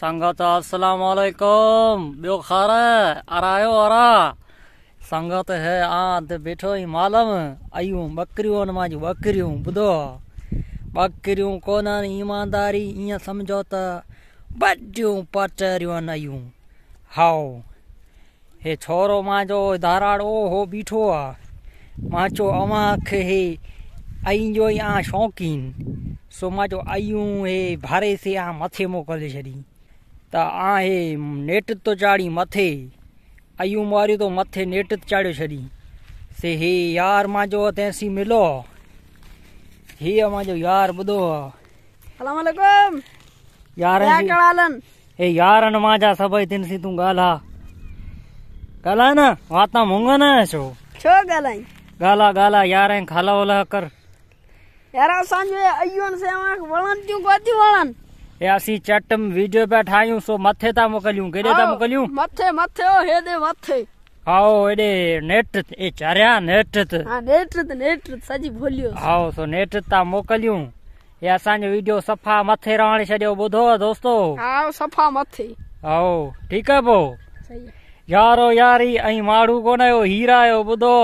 संगत अस्सलाम वालेकुम ॿियो खार आरायो आरा संगत है आ त बीठो मालम आयूं ॿकरियूं आहिनि मुंहिंजूं ॿकरियूं ॿुधो ॿकरियूं ईमानदारी ईअं सम्झो त बडियूं पचरियूं आहिनि हाओ हे छोरो मुंहिंजो धाराड़ो हो बीठो आहे मां चयो हे अई आ शौक़ीन सो मां चयो हे भारे से आ मथे मोकिले छी त आहे नेट थो तो चाढ़ी मथे अयूं मारियो तो मथे नेट ते चाढ़ियो छॾी से हे यार मुंहिंजो तंहिंसीं मिलो हीअ मुंहिंजो यार ॿुधो हे यारनि मुंहिंजा सभई तंहिंसीं तूं ॻाल्हा ॻाल्हाए न वाता मुङ न छो छो ॻाल्हाई ॻाल्हा ॻाल्हा यार खाला कर यार असांजे अयूं सेवा वणनि थियूं कोथियूं वणनि असीं चट वीडियो पिया ठाहियूं सो मथे था मोकिलियूं केॾे था मोकिलियूं मथे मथे हेॾे मथे हाओ हेॾे नेट ए चरिया नेट हा नेट नेट सॼी भुलियो हाओ सो नेट था मोकिलियूं हे असांजो वीडियो सफ़ा मथे रहण छॾियो ॿुधो दोस्तो हाओ सफ़ा मथे हाओ ठीकु आहे पोइ यारो यारी ऐं माण्हू कोन आयो हीरा आयो ॿुधो